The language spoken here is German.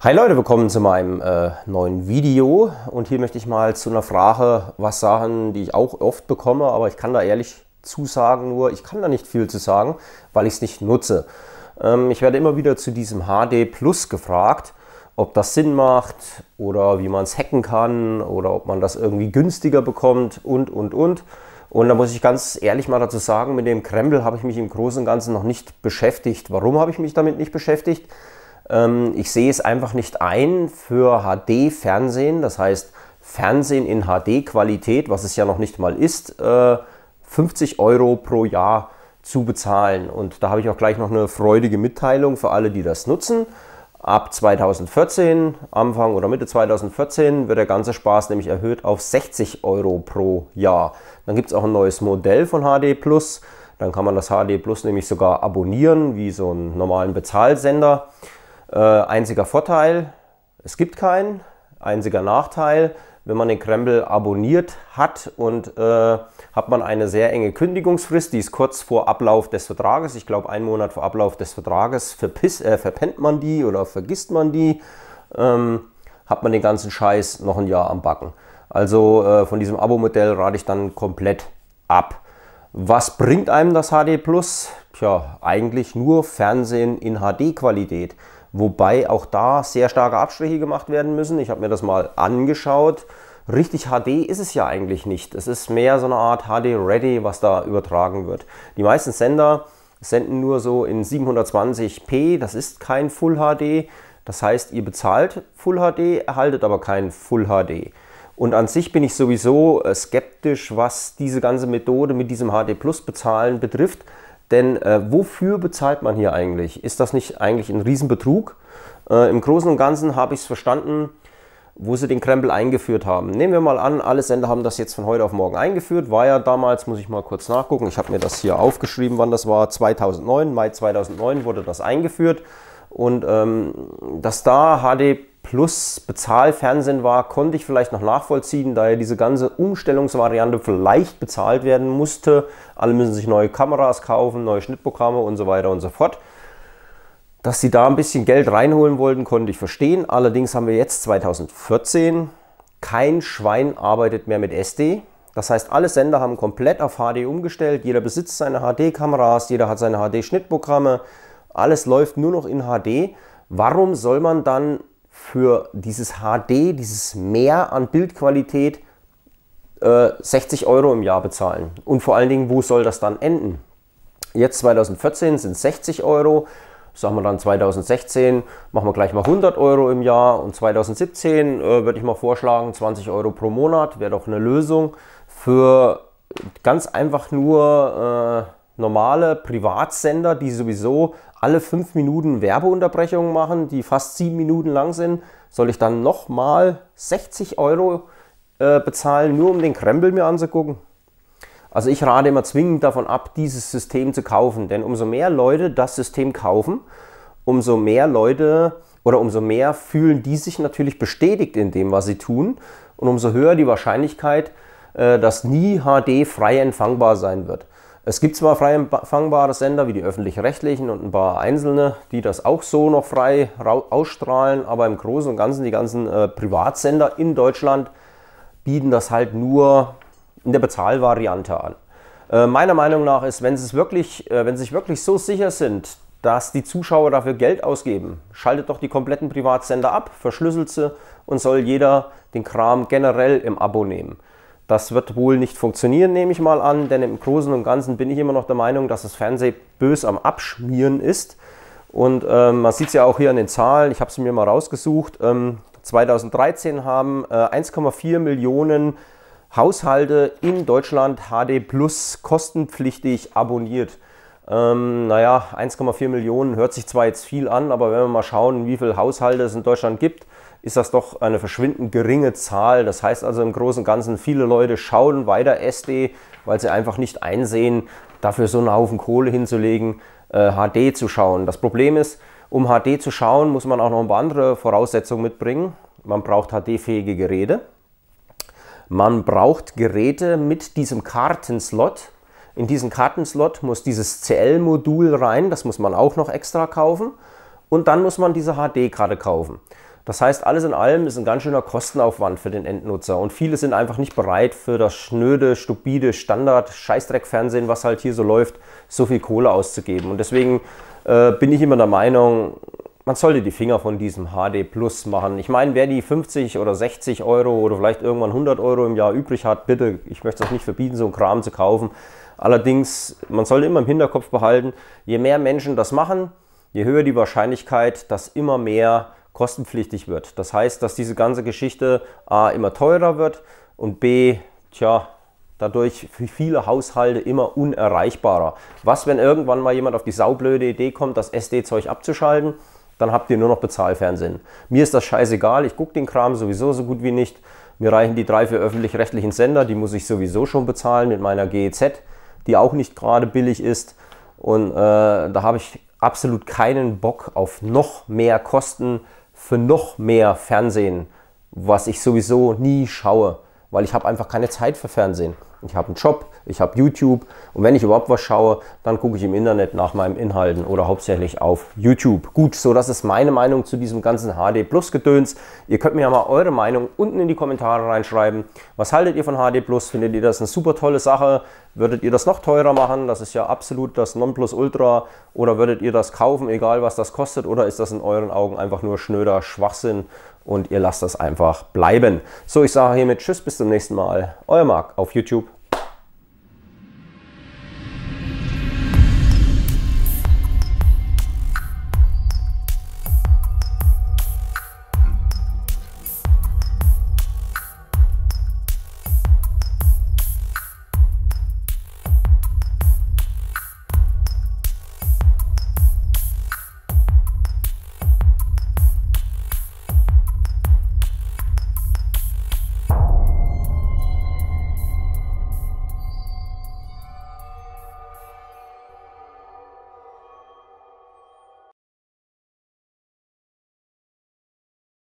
Hi Leute, willkommen zu meinem äh, neuen Video und hier möchte ich mal zu einer Frage was sagen, die ich auch oft bekomme, aber ich kann da ehrlich zusagen nur, ich kann da nicht viel zu sagen, weil ich es nicht nutze. Ähm, ich werde immer wieder zu diesem HD Plus gefragt, ob das Sinn macht oder wie man es hacken kann oder ob man das irgendwie günstiger bekommt und und und. Und da muss ich ganz ehrlich mal dazu sagen, mit dem Kreml habe ich mich im Großen und Ganzen noch nicht beschäftigt. Warum habe ich mich damit nicht beschäftigt? Ähm, ich sehe es einfach nicht ein für HD-Fernsehen, das heißt Fernsehen in HD-Qualität, was es ja noch nicht mal ist, 50 äh, Euro pro Jahr zu bezahlen. Und da habe ich auch gleich noch eine freudige Mitteilung für alle, die das nutzen. Ab 2014, Anfang oder Mitte 2014, wird der ganze Spaß nämlich erhöht auf 60 Euro pro Jahr. Dann gibt es auch ein neues Modell von HD Plus. Dann kann man das HD Plus nämlich sogar abonnieren, wie so einen normalen Bezahlsender. Äh, einziger Vorteil, es gibt keinen. Einziger Nachteil, wenn man den Krempel abonniert hat und äh, hat man eine sehr enge Kündigungsfrist, die ist kurz vor Ablauf des Vertrages. Ich glaube, einen Monat vor Ablauf des Vertrages verpiss, äh, verpennt man die oder vergisst man die, ähm, hat man den ganzen Scheiß noch ein Jahr am Backen. Also äh, von diesem Abo-Modell rate ich dann komplett ab. Was bringt einem das HD Plus? Tja, eigentlich nur Fernsehen in HD-Qualität wobei auch da sehr starke Abstriche gemacht werden müssen. Ich habe mir das mal angeschaut. Richtig HD ist es ja eigentlich nicht. Es ist mehr so eine Art HD-Ready, was da übertragen wird. Die meisten Sender senden nur so in 720p, das ist kein Full HD. Das heißt, ihr bezahlt Full HD, erhaltet aber kein Full HD. Und an sich bin ich sowieso äh, skeptisch, was diese ganze Methode mit diesem HD Plus bezahlen betrifft, denn äh, wofür bezahlt man hier eigentlich? Ist das nicht eigentlich ein Riesenbetrug? Äh, Im Großen und Ganzen habe ich es verstanden, wo sie den Krempel eingeführt haben. Nehmen wir mal an, alle Sender haben das jetzt von heute auf morgen eingeführt. War ja damals, muss ich mal kurz nachgucken, ich habe mir das hier aufgeschrieben, wann das war, 2009, Mai 2009 wurde das eingeführt. Und ähm, dass da HD Plus Bezahlfernsehen war, konnte ich vielleicht noch nachvollziehen, da ja diese ganze Umstellungsvariante vielleicht bezahlt werden musste. Alle müssen sich neue Kameras kaufen, neue Schnittprogramme und so weiter und so fort. Dass sie da ein bisschen Geld reinholen wollten, konnte ich verstehen. Allerdings haben wir jetzt 2014. Kein Schwein arbeitet mehr mit SD. Das heißt, alle Sender haben komplett auf HD umgestellt. Jeder besitzt seine HD-Kameras, jeder hat seine HD-Schnittprogramme. Alles läuft nur noch in HD. Warum soll man dann für dieses HD, dieses Mehr an Bildqualität 60 äh, Euro im Jahr bezahlen? Und vor allen Dingen, wo soll das dann enden? Jetzt 2014 sind es 60 Euro, sagen wir dann 2016 machen wir gleich mal 100 Euro im Jahr und 2017 äh, würde ich mal vorschlagen 20 Euro pro Monat wäre doch eine Lösung für ganz einfach nur äh, normale Privatsender, die sowieso alle fünf Minuten Werbeunterbrechungen machen, die fast sieben Minuten lang sind, soll ich dann nochmal 60 Euro äh, bezahlen, nur um den Krempel mir anzugucken? Also ich rate immer zwingend davon ab, dieses System zu kaufen, denn umso mehr Leute das System kaufen, umso mehr Leute oder umso mehr fühlen die sich natürlich bestätigt in dem, was sie tun und umso höher die Wahrscheinlichkeit, äh, dass nie HD frei empfangbar sein wird. Es gibt zwar frei empfangbare Sender wie die öffentlich-rechtlichen und ein paar einzelne, die das auch so noch frei ausstrahlen, aber im Großen und Ganzen die ganzen äh, Privatsender in Deutschland bieten das halt nur in der Bezahlvariante an. Äh, meiner Meinung nach ist, wenn wirklich, äh, wenn sie sich wirklich so sicher sind, dass die Zuschauer dafür Geld ausgeben, schaltet doch die kompletten Privatsender ab, verschlüsselt sie und soll jeder den Kram generell im Abo nehmen. Das wird wohl nicht funktionieren, nehme ich mal an, denn im Großen und Ganzen bin ich immer noch der Meinung, dass das Fernsehen bös am Abschmieren ist. Und ähm, man sieht es ja auch hier an den Zahlen, ich habe sie mir mal rausgesucht. Ähm, 2013 haben äh, 1,4 Millionen Haushalte in Deutschland HD Plus kostenpflichtig abonniert. Ähm, naja, 1,4 Millionen hört sich zwar jetzt viel an, aber wenn wir mal schauen, wie viele Haushalte es in Deutschland gibt, ist das doch eine verschwindend geringe Zahl. Das heißt also im Großen und Ganzen, viele Leute schauen weiter SD, weil sie einfach nicht einsehen, dafür so einen Haufen Kohle hinzulegen, äh, HD zu schauen. Das Problem ist, um HD zu schauen, muss man auch noch ein paar andere Voraussetzungen mitbringen. Man braucht HD-fähige Geräte. Man braucht Geräte mit diesem Kartenslot in diesen Kartenslot muss dieses CL-Modul rein, das muss man auch noch extra kaufen. Und dann muss man diese HD-Karte kaufen. Das heißt, alles in allem ist ein ganz schöner Kostenaufwand für den Endnutzer. Und viele sind einfach nicht bereit, für das schnöde, stupide Standard-Scheißdreck-Fernsehen, was halt hier so läuft, so viel Kohle auszugeben. Und deswegen äh, bin ich immer der Meinung, man sollte die Finger von diesem HD Plus machen. Ich meine, wer die 50 oder 60 Euro oder vielleicht irgendwann 100 Euro im Jahr übrig hat, bitte, ich möchte es auch nicht verbieten, so einen Kram zu kaufen. Allerdings, man sollte immer im Hinterkopf behalten, je mehr Menschen das machen, je höher die Wahrscheinlichkeit, dass immer mehr kostenpflichtig wird. Das heißt, dass diese ganze Geschichte A immer teurer wird und B, tja, dadurch für viele Haushalte immer unerreichbarer. Was, wenn irgendwann mal jemand auf die saublöde Idee kommt, das SD-Zeug abzuschalten? Dann habt ihr nur noch Bezahlfernsehen. Mir ist das scheißegal, ich gucke den Kram sowieso so gut wie nicht. Mir reichen die drei vier öffentlich-rechtlichen Sender, die muss ich sowieso schon bezahlen mit meiner GEZ die auch nicht gerade billig ist. Und äh, da habe ich absolut keinen Bock auf noch mehr Kosten für noch mehr Fernsehen, was ich sowieso nie schaue, weil ich habe einfach keine Zeit für Fernsehen ich habe einen Job, ich habe YouTube und wenn ich überhaupt was schaue, dann gucke ich im Internet nach meinen Inhalten oder hauptsächlich auf YouTube. Gut, so das ist meine Meinung zu diesem ganzen HD Plus Gedöns. Ihr könnt mir ja mal eure Meinung unten in die Kommentare reinschreiben. Was haltet ihr von HD Plus? Findet ihr das eine super tolle Sache? Würdet ihr das noch teurer machen? Das ist ja absolut das Nonplus Ultra. Oder würdet ihr das kaufen, egal was das kostet? Oder ist das in euren Augen einfach nur schnöder Schwachsinn und ihr lasst das einfach bleiben? So, ich sage hiermit Tschüss, bis zum nächsten Mal. Euer Marc auf YouTube.